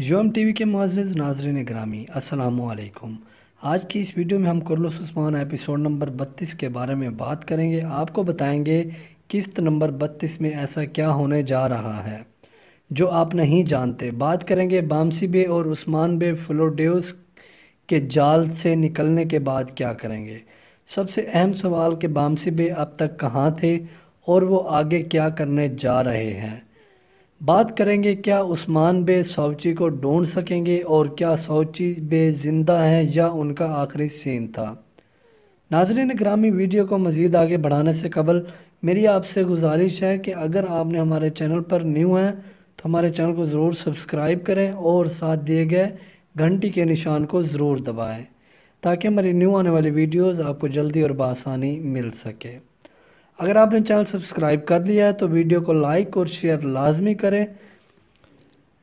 T TV के मज़ज़ नाजरन ग्रामी असलकुम आज की इस वीडियो में हम करलोस उस्मान एपिसोड नंबर 32 के बारे में बात करेंगे आपको बताएंगे किस्त नंबर 32 में ऐसा क्या होने जा रहा है जो आप नहीं जानते बात करेंगे बामसी बे और उस्मान बे फ्लोडेस के जाल से निकलने के बाद क्या करेंगे सबसे अहम सवाल कि बामसी बे अब तक कहाँ थे और वो आगे क्या करने जा रहे हैं बात करेंगे क्या उस्मान बे सौची को ढूंढ सकेंगे और क्या सौची बे ज़िंदा हैं या उनका आखिरी सीन था नाजरन ग्रामी वीडियो को मज़ीद आगे बढ़ाने से कबल मेरी आपसे गुजारिश है कि अगर आपने हमारे चैनल पर न्यू हैं तो हमारे चैनल को ज़रूर सब्सक्राइब करें और साथ दिए गए घंटी के निशान को ज़रूर दबाएँ ताकि हमारी न्यू आने वाली वीडियोज़ आपको जल्दी और बसानी मिल सके अगर आपने चैनल सब्सक्राइब कर लिया है तो वीडियो को लाइक और शेयर लाजमी करें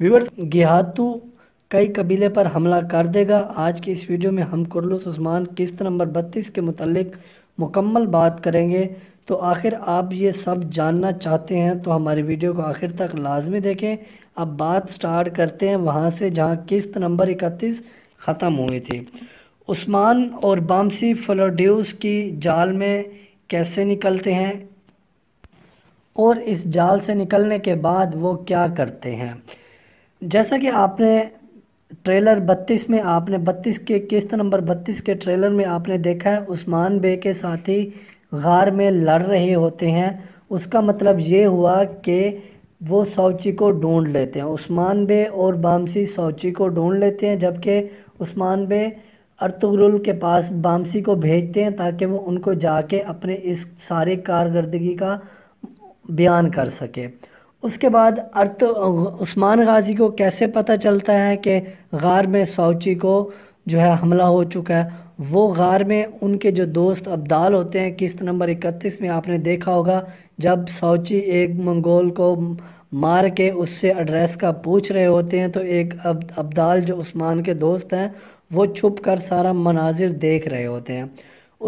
व्यूवर्स गिहातू कई कबीले पर हमला कर देगा आज की इस वीडियो में हम कुरलुस उस्मान किस्त नंबर बत्तीस के मतलब मुकम्मल बात करेंगे तो आखिर आप ये सब जानना चाहते हैं तो हमारी वीडियो को आखिर तक लाजमी देखें अब बात स्टार्ट करते हैं वहाँ से जहाँ किस्त नंबर इकतीस ख़त्म हुई थी उस्मान और बामसी फ्लोड्यूस की जाल में कैसे निकलते हैं और इस जाल से निकलने के बाद वो क्या करते हैं जैसा कि आपने ट्रेलर 32 में आपने 32 के किस्त नंबर 32 के ट्रेलर में आपने देखा है उस्मान बे के साथी गार में लड़ रहे होते हैं उसका मतलब ये हुआ कि वो सौची को ढूंढ लेते हैं उस्मान बे और बामसी सौची को ढूंढ लेते हैं जबकि उस्मान बे अर्तुगरुल के पास बामसी को भेजते हैं ताकि वो उनको जाके अपने इस सारे कारकर्दगी का बयान कर सके उसके बाद अर्त उस्मान गाजी को कैसे पता चलता है कि गार में सौची को जो है हमला हो चुका है वो गार में उनके जो दोस्त अब्दाल होते हैं किस्त नंबर इकतीस में आपने देखा होगा जब सौची एक मंगोल को मार के उससे एड्रेस का पूछ रहे होते हैं तो एक अब अब्दाल जो उस्मान के दोस्त हैं वो छुप कर सारा मनाजिर देख रहे होते हैं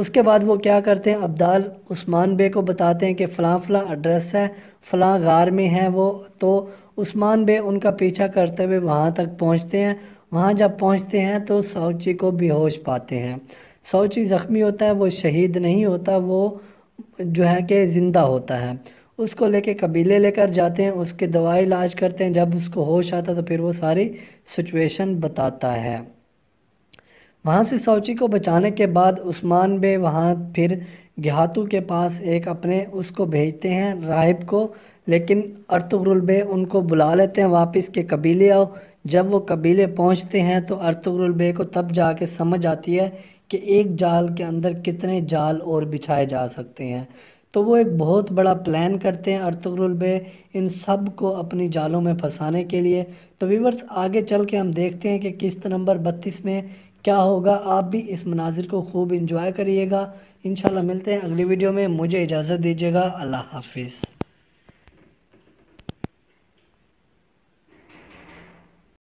उसके बाद वो क्या करते हैं अब्दाल उस्मान बे को बताते हैं कि फ़लाँ फ़लाँ एड्रेस है फ़लाँ गार में है वो तो उस्मान बे उनका पीछा करते हुए वहाँ तक पहुँचते हैं वहाँ जब पहुँचते हैं तो सौची को बेहोश पाते हैं सौची ज़ख्मी होता है वो शहीद नहीं होता वो जो है कि ज़िंदा होता है उसको लेके कबीले लेकर जाते हैं उसके दवाई इलाज करते हैं जब उसको होश आता तो फिर वो सारी सिचुएशन बताता है वहाँ से सौची को बचाने के बाद उस्मान बे वहाँ फिर घातू के पास एक अपने उसको भेजते हैं राहिब को लेकिन अर्तुगरुल बे उनको बुला लेते हैं वापस के कबीले आओ जब वो कबीले पहुँचते हैं तो अर्तुगरुल बे को तब जाके समझ आती है कि एक जाल के अंदर कितने जाल और बिछाए जा सकते हैं तो वो एक बहुत बड़ा प्लान करते हैं अर्तुगरुल बे इन सब को अपनी जालों में फंसाने के लिए तो वीवर्स आगे चल के हम देखते हैं कि किस्त नंबर बत्तीस में क्या होगा आप भी इस मनाजिर को खूब इंजॉय करिएगा इन मिलते हैं अगली वीडियो में मुझे इजाज़त दीजिएगा अल्लाह हाफिज़